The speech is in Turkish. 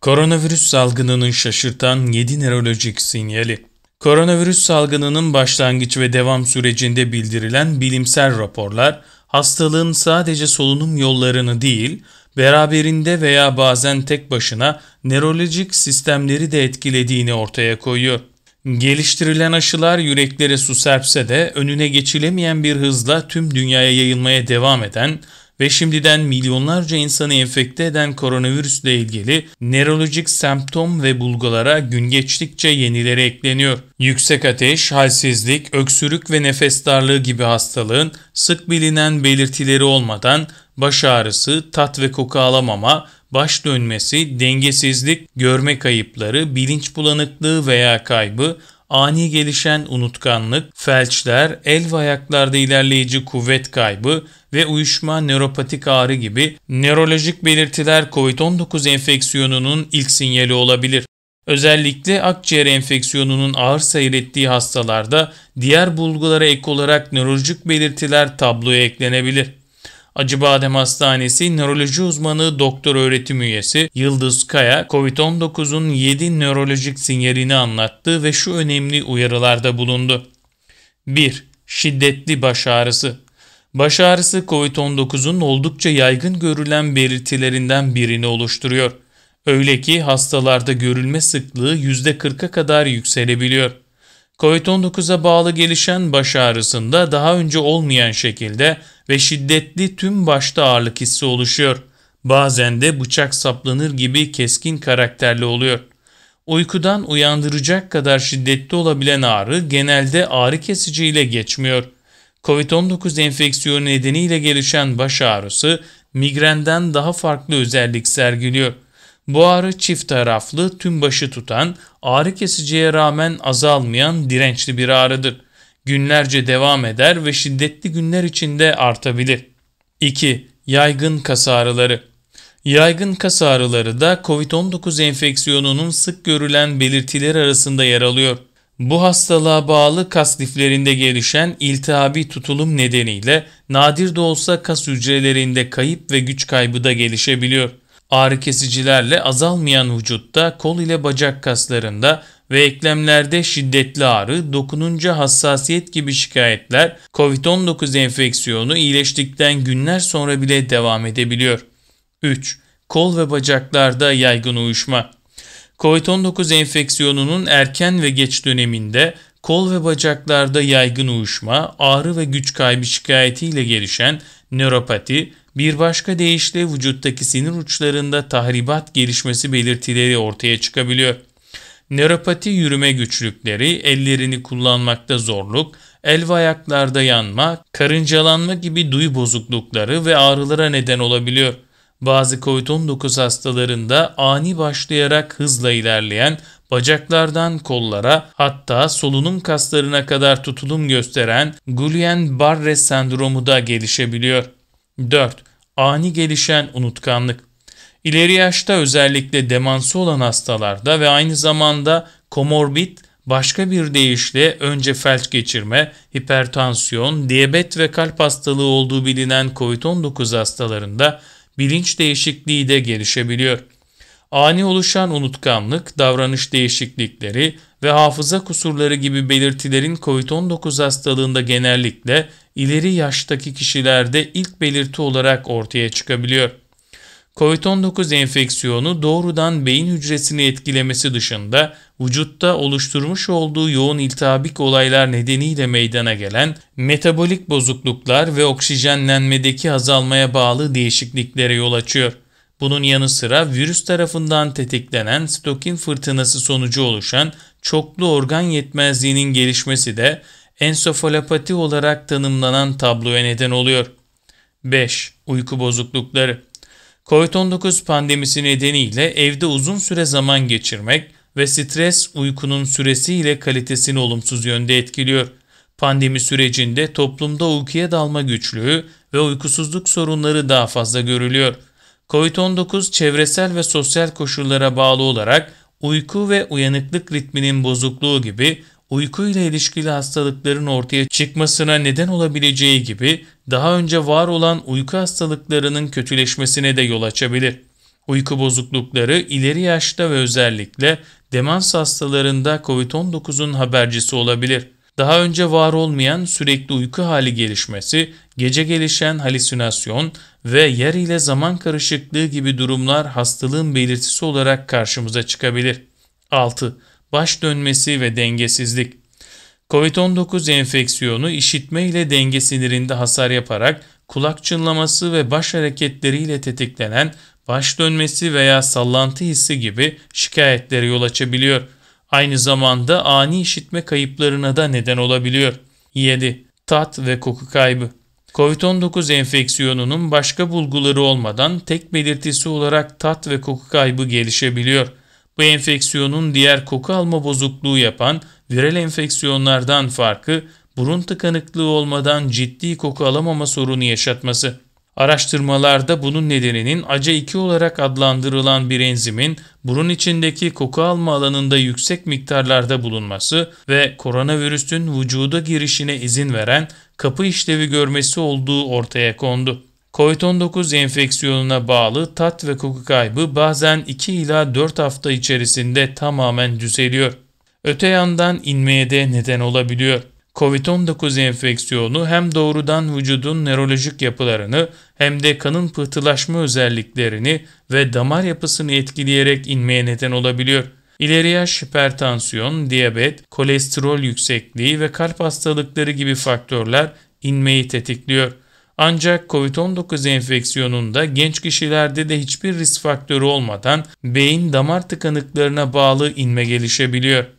Koronavirüs salgınının şaşırtan 7 nörolojik sinyali. Koronavirüs salgınının başlangıç ve devam sürecinde bildirilen bilimsel raporlar, hastalığın sadece solunum yollarını değil, beraberinde veya bazen tek başına nörolojik sistemleri de etkilediğini ortaya koyuyor. Geliştirilen aşılar yüreklere su serpse de önüne geçilemeyen bir hızla tüm dünyaya yayılmaya devam eden ve şimdiden milyonlarca insanı enfekte eden koronavirüsle ilgili nörolojik semptom ve bulgulara gün geçtikçe yenileri ekleniyor. Yüksek ateş, halsizlik, öksürük ve nefes darlığı gibi hastalığın sık bilinen belirtileri olmadan baş ağrısı, tat ve koku alamama, baş dönmesi, dengesizlik, görme kayıpları, bilinç bulanıklığı veya kaybı, ani gelişen unutkanlık, felçler, el ve ayaklarda ilerleyici kuvvet kaybı ve uyuşma nöropatik ağrı gibi nörolojik belirtiler COVID-19 enfeksiyonunun ilk sinyali olabilir. Özellikle akciğer enfeksiyonunun ağır seyrettiği hastalarda diğer bulgulara ek olarak nörolojik belirtiler tabloya eklenebilir. Acıbadem Hastanesi nöroloji uzmanı doktor öğretim üyesi Yıldız Kaya, COVID-19'un 7 nörolojik sinyalini anlattı ve şu önemli uyarılarda bulundu. 1. Şiddetli baş ağrısı Baş ağrısı COVID-19'un oldukça yaygın görülen belirtilerinden birini oluşturuyor. Öyle ki hastalarda görülme sıklığı %40'a kadar yükselebiliyor. COVID-19'a bağlı gelişen baş ağrısında daha önce olmayan şekilde ve şiddetli tüm başta ağırlık hissi oluşuyor. Bazen de bıçak saplanır gibi keskin karakterli oluyor. Uykudan uyandıracak kadar şiddetli olabilen ağrı genelde ağrı kesiciyle geçmiyor. Covid-19 enfeksiyonu nedeniyle gelişen baş ağrısı migrenden daha farklı özellik sergiliyor. Bu ağrı çift taraflı, tüm başı tutan, ağrı kesiciye rağmen azalmayan dirençli bir ağrıdır günlerce devam eder ve şiddetli günler içinde artabilir. 2. Yaygın kas ağrıları Yaygın kas ağrıları da COVID-19 enfeksiyonunun sık görülen belirtiler arasında yer alıyor. Bu hastalığa bağlı kas liflerinde gelişen iltihabi tutulum nedeniyle nadir de olsa kas hücrelerinde kayıp ve güç kaybı da gelişebiliyor. Ağrı kesicilerle azalmayan vücutta kol ile bacak kaslarında ve eklemlerde şiddetli ağrı, dokununca hassasiyet gibi şikayetler COVID-19 enfeksiyonu iyileştikten günler sonra bile devam edebiliyor. 3. Kol ve bacaklarda yaygın uyuşma COVID-19 enfeksiyonunun erken ve geç döneminde kol ve bacaklarda yaygın uyuşma, ağrı ve güç kaybı şikayetiyle gelişen nöropati, bir başka deyişle vücuttaki sinir uçlarında tahribat gelişmesi belirtileri ortaya çıkabiliyor. Nöropati yürüme güçlükleri, ellerini kullanmakta zorluk, el ve ayaklarda yanma, karıncalanma gibi duy bozuklukları ve ağrılara neden olabiliyor. Bazı COVID-19 hastalarında ani başlayarak hızla ilerleyen, bacaklardan kollara hatta solunum kaslarına kadar tutulum gösteren guillain barre sendromu da gelişebiliyor. 4. Ani gelişen unutkanlık. İleri yaşta özellikle demansı olan hastalarda ve aynı zamanda komorbid başka bir deyişle önce felç geçirme, hipertansiyon, diyabet ve kalp hastalığı olduğu bilinen COVID-19 hastalarında bilinç değişikliği de gelişebiliyor. Ani oluşan unutkanlık, davranış değişiklikleri, ve hafıza kusurları gibi belirtilerin COVID-19 hastalığında genellikle ileri yaştaki kişilerde ilk belirti olarak ortaya çıkabiliyor. COVID-19 enfeksiyonu doğrudan beyin hücresini etkilemesi dışında vücutta oluşturmuş olduğu yoğun iltihabik olaylar nedeniyle meydana gelen metabolik bozukluklar ve oksijenlenmedeki azalmaya bağlı değişikliklere yol açıyor. Bunun yanı sıra virüs tarafından tetiklenen stokin fırtınası sonucu oluşan çoklu organ yetmezliğinin gelişmesi de ensofalopati olarak tanımlanan tabloya neden oluyor. 5. Uyku bozuklukları COVID-19 pandemisi nedeniyle evde uzun süre zaman geçirmek ve stres uykunun süresiyle kalitesini olumsuz yönde etkiliyor. Pandemi sürecinde toplumda uykuya dalma güçlüğü ve uykusuzluk sorunları daha fazla görülüyor. COVID-19 çevresel ve sosyal koşullara bağlı olarak uyku ve uyanıklık ritminin bozukluğu gibi uyku ile ilişkili hastalıkların ortaya çıkmasına neden olabileceği gibi daha önce var olan uyku hastalıklarının kötüleşmesine de yol açabilir. Uyku bozuklukları ileri yaşta ve özellikle demans hastalarında COVID-19'un habercisi olabilir daha önce var olmayan sürekli uyku hali gelişmesi, gece gelişen halüsinasyon ve yer ile zaman karışıklığı gibi durumlar hastalığın belirtisi olarak karşımıza çıkabilir. 6. Baş dönmesi ve dengesizlik Covid-19 enfeksiyonu işitme ile denge sinirinde hasar yaparak kulak çınlaması ve baş hareketleriyle tetiklenen baş dönmesi veya sallantı hissi gibi şikayetlere yol açabiliyor. Aynı zamanda ani işitme kayıplarına da neden olabiliyor. 7. Tat ve koku kaybı Covid-19 enfeksiyonunun başka bulguları olmadan tek belirtisi olarak tat ve koku kaybı gelişebiliyor. Bu enfeksiyonun diğer koku alma bozukluğu yapan viral enfeksiyonlardan farkı burun tıkanıklığı olmadan ciddi koku alamama sorunu yaşatması. Araştırmalarda bunun nedeninin ACE2 olarak adlandırılan bir enzimin burun içindeki koku alma alanında yüksek miktarlarda bulunması ve koronavirüsün vücuda girişine izin veren kapı işlevi görmesi olduğu ortaya kondu. COVID-19 enfeksiyonuna bağlı tat ve koku kaybı bazen 2 ila 4 hafta içerisinde tamamen düzeliyor. Öte yandan inmeye de neden olabiliyor. COVID-19 enfeksiyonu hem doğrudan vücudun nörolojik yapılarını hem de kanın pıhtılaşma özelliklerini ve damar yapısını etkileyerek inmeye neden olabiliyor. İleri yaş hipertansiyon, diyabet, kolesterol yüksekliği ve kalp hastalıkları gibi faktörler inmeyi tetikliyor. Ancak COVID-19 enfeksiyonunda genç kişilerde de hiçbir risk faktörü olmadan beyin damar tıkanıklarına bağlı inme gelişebiliyor.